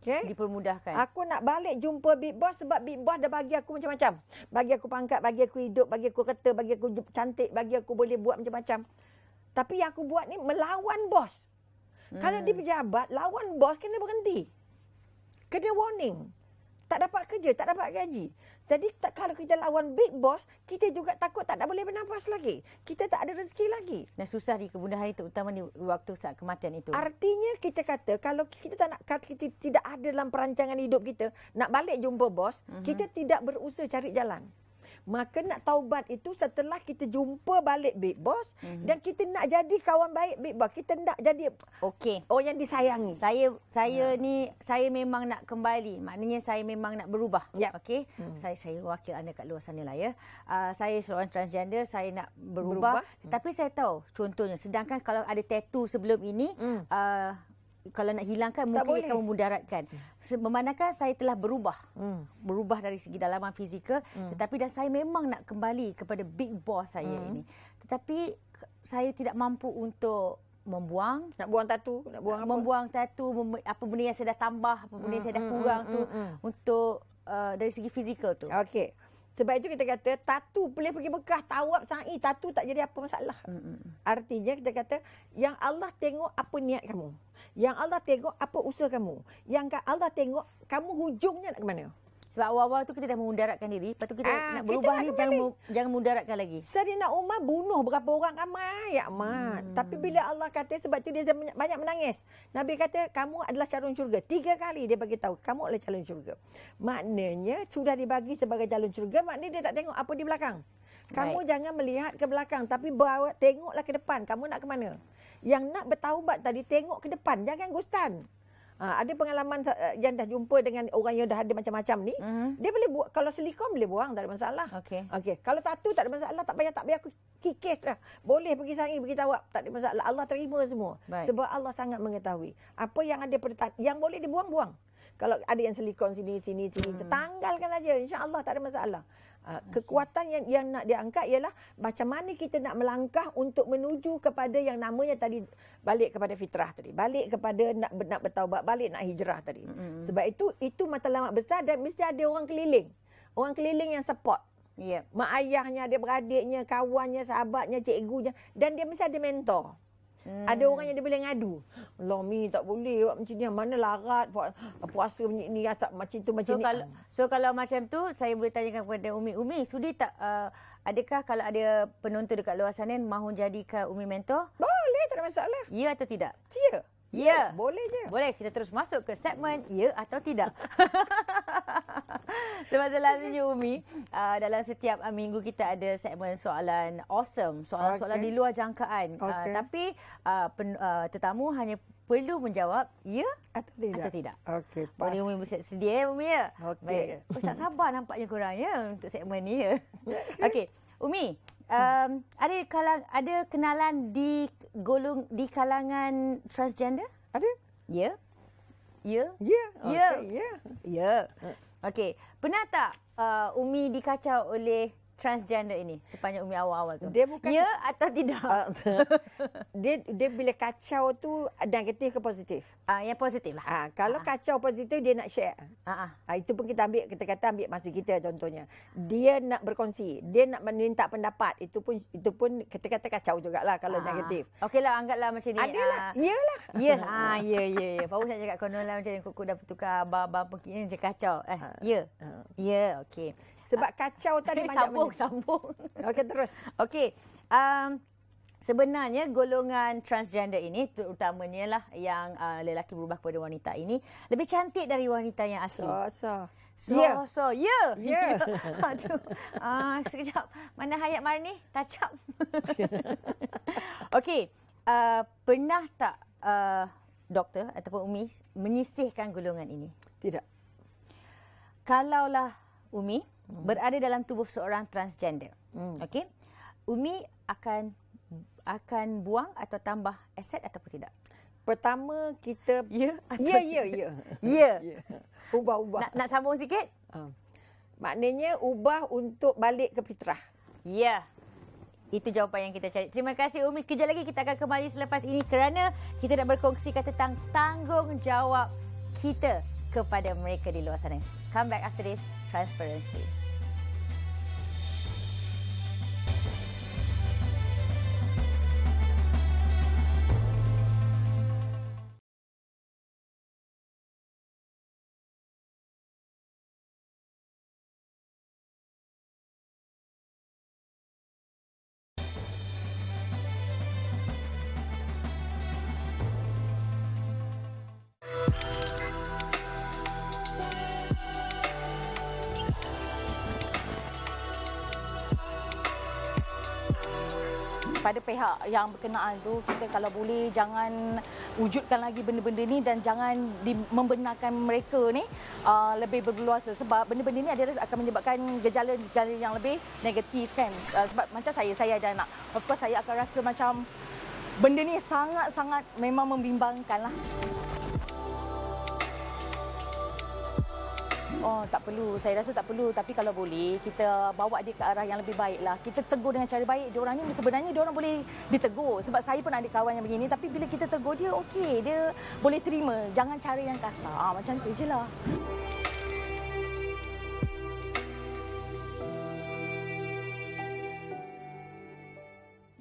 okay. dipermudahkan. Aku nak balik jumpa Big Boss sebab Big Boss dah bagi aku macam-macam. Bagi aku pangkat, bagi aku hidup, bagi aku kereta, bagi aku cantik, bagi aku boleh buat macam-macam. Tapi yang aku buat ni melawan bos. Hmm. Kalau dia pejabat, lawan bos kena berhenti. Kena warning. Tak dapat kerja, tak dapat gaji. Jadi tak, kalau kita lawan big boss, kita juga takut tak, tak boleh bernafas lagi. Kita tak ada rezeki lagi. Dan susah di kemudahan itu, utama di waktu saat kematian itu. Artinya kita kata, kalau kita tak nak kita tidak ada dalam perancangan hidup kita, nak balik jumpa bos, mm-hmm. kita tidak berusaha cari jalan. Maka nak taubat itu setelah kita jumpa balik Big Boss mm-hmm. dan kita nak jadi kawan baik Big Boss. Kita nak jadi okey. Oh yang disayangi. Saya saya yeah. Hmm. ni saya memang nak kembali. Maknanya saya memang nak berubah. Yep. Ya. Okey. hmm Saya saya wakil anda kat luar sana lah ya. Uh, saya seorang transgender, saya nak berubah. berubah. Tapi saya tahu contohnya sedangkan kalau ada tattoo sebelum ini mm. uh, kalau nak hilangkan tak mungkin boleh. akan memudaratkan. Memandangkan hmm. saya telah berubah. Hmm. Berubah dari segi dalaman fizikal hmm. tetapi dan saya memang nak kembali kepada big boss saya hmm. ini. Tetapi saya tidak mampu untuk membuang nak buang tatu nak buang membuang apa? tatu mem- apa benda yang saya dah tambah apa benda hmm. yang saya dah hmm, kurang hmm. tu hmm, hmm. untuk uh, dari segi fizikal tu. Okey. Sebab itu kita kata tatu boleh pergi Mekah tawab sa'i tatu tak jadi apa masalah. Hmm. Artinya kita kata yang Allah tengok apa niat kamu. Yang Allah tengok apa usaha kamu. Yang Allah tengok kamu hujungnya nak ke mana. Sebab awal-awal tu kita dah mengundaratkan diri. Lepas tu kita Aa, ah, nak berubah kita ni, jangan, jangan mengundaratkan lagi. Serina Umar bunuh berapa orang ramai, Ya Mak. Hmm. Tapi bila Allah kata, sebab tu dia banyak menangis. Nabi kata, kamu adalah calon syurga. Tiga kali dia bagi tahu kamu adalah calon syurga. Maknanya, sudah dibagi sebagai calon syurga, maknanya dia tak tengok apa di belakang. Kamu Baik. jangan melihat ke belakang, tapi bawa, tengoklah ke depan. Kamu nak ke mana? Yang nak bertaubat tadi, tengok ke depan. Jangan gustan. Ha, ada pengalaman eh, yang dah jumpa dengan orang yang dah ada macam-macam ni. Mm-hmm. Dia boleh buat kalau silikon boleh buang tak ada masalah. Okey. Okey. Kalau tatu tak ada masalah, tak payah tak payah aku kikis dah. Boleh pergi sangi pergi tawak tak ada masalah. Allah terima semua. Baik. Sebab Allah sangat mengetahui. Apa yang ada pada yang boleh dibuang buang. Kalau ada yang silikon sini sini sini mm-hmm. tertanggalkan aja insya-Allah tak ada masalah. Ah, kekuatan yang yang nak diangkat ialah macam mana kita nak melangkah untuk menuju kepada yang namanya tadi balik kepada fitrah tadi balik kepada nak nak bertaubat balik nak hijrah tadi mm-hmm. sebab itu itu matlamat besar dan mesti ada orang keliling orang keliling yang support ya yeah. mak ayahnya dia beradiknya kawannya sahabatnya cikgunya dan dia mesti ada mentor Hmm. Ada orang yang dia boleh ngadu. Allah mi tak boleh buat macam ni. Mana larat buat ah, puasa macam ni asap macam tu macam so, ni. Kalau, so kalau macam tu saya boleh tanyakan kepada Umi. Umi sudi tak uh, adakah kalau ada penonton dekat luar sana mahu jadikan Umi mentor? Boleh tak ada masalah. Ya atau tidak? Ya. Ya. Oh, boleh je. Boleh kita terus masuk ke segmen ya atau tidak. Semasa lalunya Umi, uh, dalam setiap uh, minggu kita ada segmen soalan awesome, soalan-soalan okay. di luar jangkaan. Okay. Uh, tapi uh, pen, uh, tetamu hanya perlu menjawab ya atau tidak. Atau tidak. Okey, pas. Boleh Umi bersedia sedia ya, Umi ya? Okey. Ustaz sabar nampaknya kurang ya untuk segmen ni ya. Okey. Umi, Hmm. um, ada kalang ada kenalan di golong di kalangan transgender? Ada. Ya. Yeah. Ya. Ya. Ya. Ya. ya. Okey. Pernah tak uh, Umi dikacau oleh transgender ini sepanjang umi awal-awal tu? Dia bukan ya atau tidak? Ah, dia dia bila kacau tu negatif ke positif? Ah uh, yang positif lah. Uh, kalau uh-huh. kacau positif dia nak share. Ah uh-huh. uh, itu pun kita ambil kita kata ambil masa kita contohnya. Dia nak berkongsi, dia nak meminta pendapat itu pun itu pun kita kata kacau juga lah kalau uh-huh. negatif. Okeylah anggaplah macam ni. Adalah. Iyalah. Uh, ya, yeah. Ha ya ya ya. Baru nak cakap konon lah macam ni kuku dah bertukar abang-abang pergi ni kacau. Eh uh, ya. Uh, ya okey. Sebab ah. kacau tadi banyak sambung, sambung. Okey terus. Okey. Um, sebenarnya golongan transgender ini terutamanya lah yang uh, lelaki berubah kepada wanita ini lebih cantik dari wanita yang asli. So, so. So, yeah. so, yeah. Yeah. Aduh. Ah, uh, sekejap. Mana Hayat Marni? Tacap. Okey. Uh, pernah tak uh, doktor ataupun Umi menyisihkan golongan ini? Tidak. Kalaulah Umi, hmm. berada dalam tubuh seorang transgender. Hmm. Okey. Umi akan akan buang atau tambah aset ataupun tidak? Pertama kita ya atau ya, ya ya. ya. Ya. yeah. Ubah-ubah. Nak, nak sambung sikit? Hmm. Maknanya ubah untuk balik ke fitrah. Ya. Yeah. Itu jawapan yang kita cari. Terima kasih Umi. Kejap lagi kita akan kembali selepas ini kerana kita nak berkongsi tentang tanggungjawab kita kepada mereka di luar sana. Come back after this transparency. pihak yang berkenaan tu kita kalau boleh jangan wujudkan lagi benda-benda ni dan jangan membenarkan mereka ni uh, lebih berluasa sebab benda-benda ni adalah akan menyebabkan gejala-gejala yang lebih negatif kan uh, sebab macam saya saya ada anak of course saya akan rasa macam benda ni sangat-sangat memang membimbangkan lah. Oh, tak perlu. Saya rasa tak perlu. Tapi kalau boleh, kita bawa dia ke arah yang lebih baiklah. Kita tegur dengan cara baik. Diorang ni sebenarnya diorang boleh ditegur. Sebab saya pun ada kawan yang begini. Tapi bila kita tegur dia, okey. Dia boleh terima. Jangan cara yang kasar. Ah, macam tu je lah.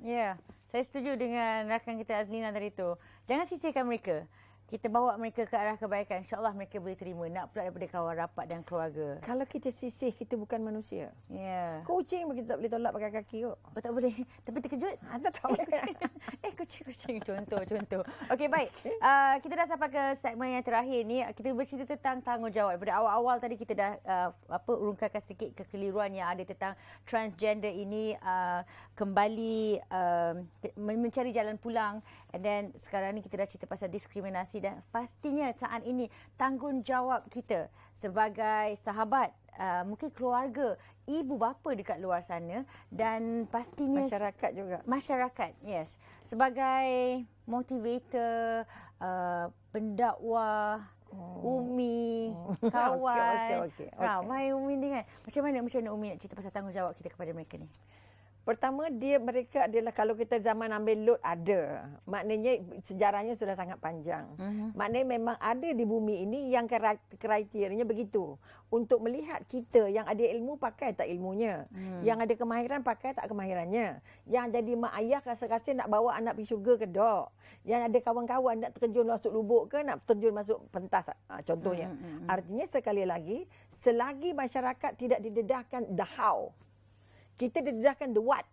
Ya, yeah, saya setuju dengan rakan kita Azlina dari itu Jangan sisihkan mereka kita bawa mereka ke arah kebaikan insyaallah mereka boleh terima nak pula daripada kawan rapat dan keluarga kalau kita sisih kita bukan manusia ya yeah. kucing pun kita tak boleh tolak pakai kaki kok oh, tak boleh tapi terkejut Anda ah, tahu? boleh eh kucing kucing contoh contoh okey baik okay. Uh, ah, kita dah sampai ke segmen yang terakhir ni kita bercerita tentang tanggungjawab daripada awal-awal tadi kita dah uh, apa urungkan sikit kekeliruan yang ada tentang transgender ini uh, kembali uh, mencari jalan pulang And then sekarang ni kita dah cerita pasal diskriminasi dan pastinya saat ini tanggungjawab kita sebagai sahabat, uh, mungkin keluarga, ibu bapa dekat luar sana dan pastinya masyarakat juga. Masyarakat, yes. Sebagai motivator, uh, pendakwah, oh. Umi, kawan. Okay, okay, okay, okay. Ramai Umi ni kan. Macam mana, macam mana Umi nak cerita pasal tanggungjawab kita kepada mereka ni? Pertama dia mereka adalah kalau kita zaman ambil Lot ada. Maknanya sejarahnya sudah sangat panjang. Mm-hmm. Maknanya memang ada di bumi ini yang kriterianya begitu. Untuk melihat kita yang ada ilmu pakai tak ilmunya. Mm. Yang ada kemahiran pakai tak kemahirannya. Yang jadi mak ayah rasa-rasa nak bawa anak pergi syurga ke dok. Yang ada kawan-kawan nak terjun masuk lubuk ke nak terjun masuk pentas ah, contohnya. Mm-hmm. Artinya sekali lagi selagi masyarakat tidak didedahkan the how kita dedahkan the what.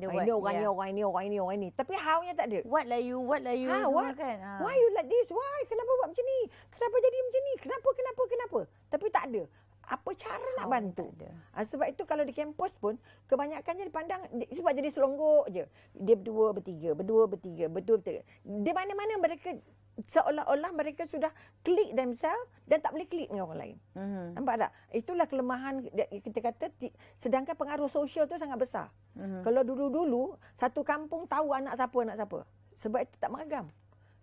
The what. ini know orang yeah. ni, orang ni, orang ni, orang ni. Tapi how-nya tak ada. What lah you, what lah you. Ha, what? Kan? Ha. Why you like this? Why? Kenapa buat macam ni? Kenapa jadi macam ni? Kenapa, kenapa, kenapa? Tapi tak ada. Apa cara nak bantu? Ha, sebab itu kalau di kampus pun, kebanyakannya dipandang sebab jadi selonggok je. Dia berdua, bertiga. Berdua, bertiga. Berdua, bertiga. Di mana-mana mereka seolah-olah mereka sudah klik themselves dan tak boleh klik dengan orang lain. Mm-hmm. Nampak tak? Itulah kelemahan kita kata sedangkan pengaruh sosial tu sangat besar. Mm-hmm. Kalau dulu-dulu satu kampung tahu anak siapa anak siapa. Sebab itu tak meragam.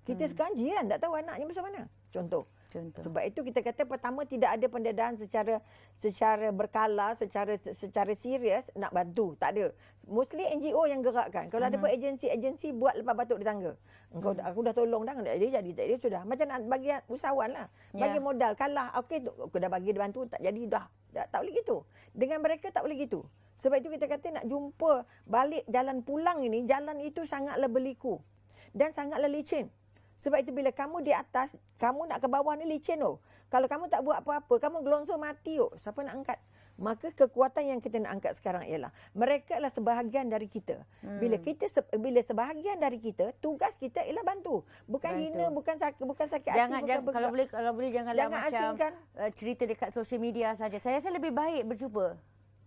Kita mm-hmm. sekarang jiran tak tahu anaknya besar mana. Contoh. mm Contoh. Sebab itu kita kata pertama tidak ada pendedahan secara secara berkala, secara secara serius nak bantu. Tak ada. Mostly NGO yang gerakkan. Kalau uh-huh. ada mhm. pun agensi-agensi buat lepas batuk di tangga. Engkau, uh Aku dah tolong dah. Jadi jadi tak jadi sudah. Macam nak bagi usahawan lah. Ya. Bagi modal. Kalah. Okey. Aku dah bagi dia bantu. Tak jadi dah. Tak, tak boleh gitu. Dengan mereka tak boleh gitu. Sebab itu kita kata nak jumpa balik jalan pulang ini. Jalan itu sangatlah berliku. Dan sangatlah licin. Sebab itu bila kamu di atas, kamu nak ke bawah ni licin tu. Kalau kamu tak buat apa-apa, kamu gelongsor mati tu. Siapa nak angkat? Maka kekuatan yang kita nak angkat sekarang ialah mereka adalah sebahagian dari kita. Hmm. Bila kita bila sebahagian dari kita, tugas kita ialah bantu. Bukan bantu. hina, bukan sakit, bukan sakit jangan, hati, jangan, bukan kalau boleh kalau boleh janganlah jangan macam asingkan. Uh, cerita dekat sosial media saja. Saya rasa lebih baik berjumpa.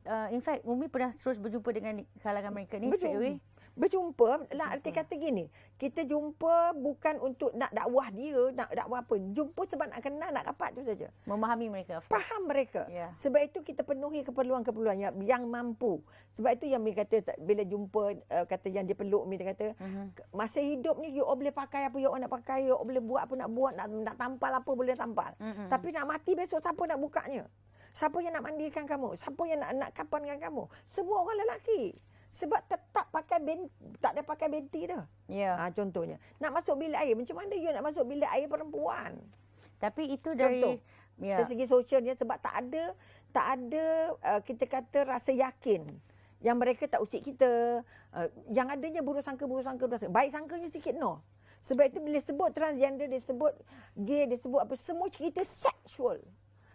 Uh, in fact, Umi pernah terus berjumpa dengan kalangan mereka ni. Betul. Berjumpa, nak lah, arti kata gini. Kita jumpa bukan untuk nak dakwah dia, nak dakwah apa. Jumpa sebab nak kenal, nak rapat tu saja. Memahami mereka. Faham mereka. Yeah. Sebab itu kita penuhi keperluan-keperluan yang, yang mampu. Sebab itu yang Mi kata bila jumpa uh, kata yang dia peluk Mi kata uh-huh. masa hidup ni you boleh pakai apa you nak pakai, you boleh buat apa nak buat, nak, nak tampal apa boleh tampal. Uh-huh. Tapi nak mati besok siapa nak bukanya? Siapa yang nak mandikan kamu? Siapa yang nak nak kapankan kamu? Semua orang lelaki sebab tetap pakai ben, tak ada pakai binti dah. Ya. Ha, contohnya. Nak masuk bilik air, macam mana you nak masuk bilik air perempuan? Tapi itu dari Contoh, ya. dari segi sosialnya sebab tak ada tak ada uh, kita kata rasa yakin yang mereka tak usik kita. Uh, yang adanya buruk sangka buruk sangka buruk sangka. Baik sangkanya sikit no. Sebab itu bila sebut transgender dia sebut gay dia sebut apa semua cerita seksual.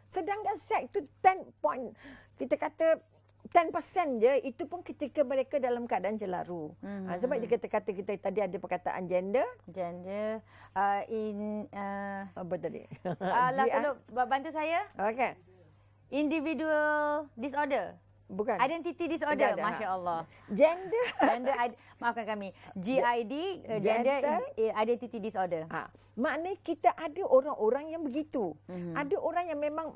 Sedangkan seks itu 10 point kita kata 10% je itu pun ketika mereka dalam keadaan jelaru. Mm-hmm. Ha, sebab mhm. kita kata kita tadi ada perkataan gender. Gender uh, in uh, apa tadi? Ala uh, lah, kalau bantu saya? Okey. Individual disorder. Bukan. Identity disorder. Ada, ha. Masya Allah. Gender. gender. Maafkan kami. GID. Uh, gender. gender eh, identity disorder. Ha. Maknanya kita ada orang-orang yang begitu. Mm-hmm. Ada orang yang memang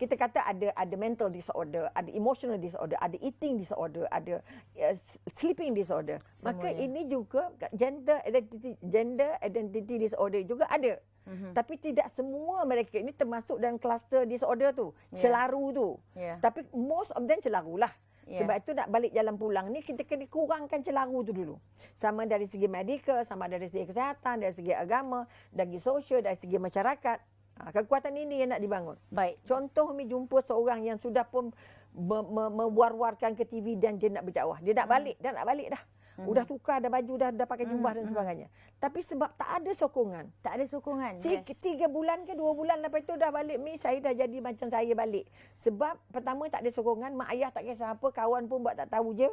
kita kata ada ada mental disorder, ada emotional disorder, ada eating disorder, ada uh, sleeping disorder. Semuanya. Maka ini juga gender identity gender identity disorder juga ada. Mm-hmm. Tapi tidak semua mereka ini termasuk dalam kluster disorder tu, yeah. celaru tu. Yeah. Tapi most of them celarulah. Yeah. Sebab itu nak balik jalan pulang ni kita kena kurangkan celaru tu dulu. Sama dari segi medical, sama dari segi kesihatan, dari segi agama, dari segi sosial, dari segi masyarakat. Ha, kekuatan ini yang nak dibangun. Baik. Contoh kami jumpa seorang yang sudah pun me- mewar-warkan ke TV dan dia nak berdakwah. Dia nak hmm. balik, hmm. dia nak balik dah. Hmm. Udah tukar dah baju dah dah pakai jubah hmm. dan hmm. sebagainya. Hmm. Tapi sebab tak ada sokongan, tak ada sokongan. Si yes. tiga bulan ke dua bulan lepas itu dah balik mi saya dah jadi macam saya balik. Sebab pertama tak ada sokongan, mak ayah tak kisah apa, kawan pun buat tak tahu je.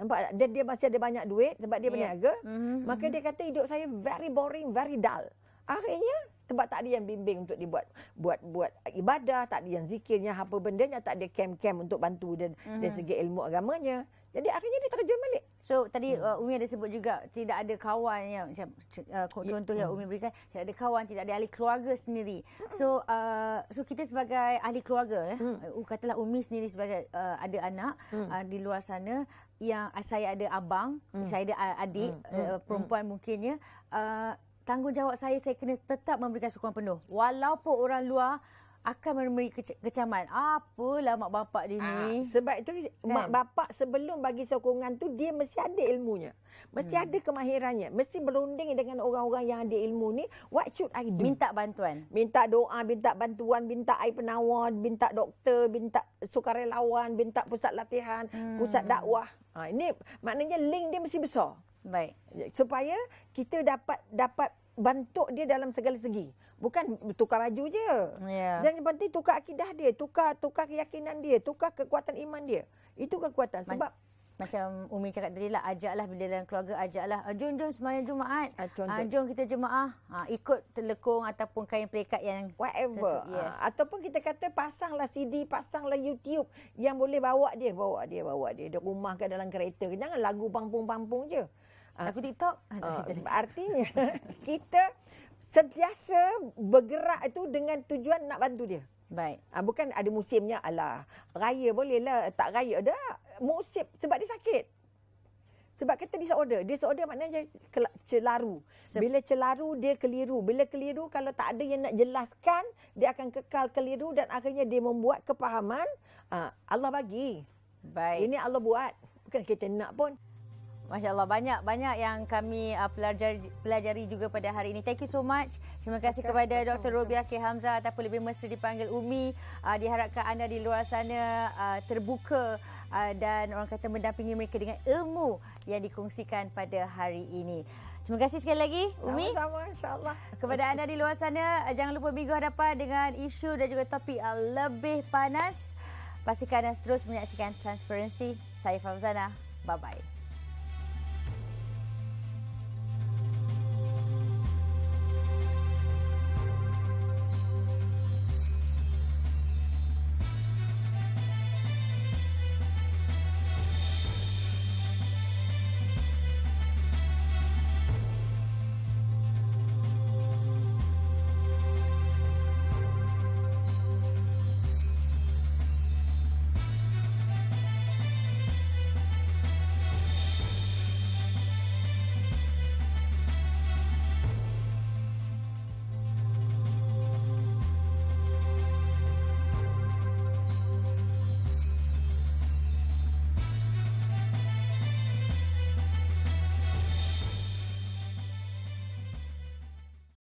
Nampak dia dia masih ada banyak duit sebab dia yeah. berniaga. Hmm. hmm Maka dia kata hidup saya very boring, very dull. Akhirnya sebab tak ada yang bimbing untuk dibuat buat buat ibadah tak ada yang zikirnya apa bendanya tak ada kem-kem untuk bantu dia mm-hmm. dari segi ilmu agamanya jadi akhirnya dia terjun balik. So tadi hmm. uh, Umi ada sebut juga tidak ada kawan yang macam uh, ya. contoh yeah. yang hmm. Umi berikan tidak ada kawan, tidak ada ahli keluarga sendiri. Hmm. So uh, so kita sebagai ahli keluarga eh, hmm. uh, katalah Umi sendiri sebagai uh, ada anak hmm. uh, di luar sana yang saya ada abang, hmm. saya ada uh, adik hmm. hmm. uh, perempuan hmm. mungkinnya uh, tanggungjawab saya saya kena tetap memberikan sokongan penuh walaupun orang luar akan memberi kecaman. Apalah mak bapak dia ni. Ha, sebab itu kan? mak bapak sebelum bagi sokongan tu dia mesti ada ilmunya. Mesti hmm. ada kemahirannya. Mesti berunding dengan orang-orang yang ada ilmu ni. What should I do? Minta bantuan. Minta doa, minta bantuan, minta air penawar, minta doktor, minta sukarelawan, minta pusat latihan, hmm. pusat dakwah. Ha, ini maknanya link dia mesti besar. Baik. Supaya kita dapat dapat bantuk dia dalam segala segi. Bukan tukar baju je. Yeah. Jangan berhenti tukar akidah dia, tukar tukar keyakinan dia, tukar kekuatan iman dia. Itu kekuatan sebab macam Umi cakap tadi lah, ajaklah bila dalam keluarga, ajaklah. Ah, jom, jom semayang Jumaat. Ha, jom kita jemaah. Ha, ikut telekung ataupun kain pelikat yang... Whatever. yes. ha, ataupun kita kata pasanglah CD, pasanglah YouTube yang boleh bawa dia. Bawa dia, bawa dia. Di rumah ke dalam kereta. Jangan lagu pampung-pampung je. Aku ah, TikTok. Uh, artinya kita sentiasa bergerak itu dengan tujuan nak bantu dia. Baik. Uh, bukan ada musimnya alah raya bolehlah tak raya ada Musim sebab dia sakit. Sebab kita disorder. Disorder maknanya celaru. Bila celaru, dia keliru. Bila keliru, kalau tak ada yang nak jelaskan, dia akan kekal keliru dan akhirnya dia membuat kepahaman. Allah bagi. Baik. Ini Allah buat. Bukan kita nak pun. Masya Allah banyak banyak yang kami uh, pelajari, pelajari juga pada hari ini. Thank you so much. Terima kasih kepada Dr. Robiah K. Hamzah ataupun lebih mesra dipanggil Umi. Uh, diharapkan anda di luar sana uh, terbuka uh, dan orang kata mendampingi mereka dengan ilmu yang dikongsikan pada hari ini. Terima kasih sekali lagi Umi. Sama-sama insyaAllah. Kepada anda di luar sana, uh, jangan lupa minggu hadapan dengan isu dan juga topik yang uh, lebih panas. Pastikan anda terus menyaksikan transparansi. Saya Farzana. Bye-bye.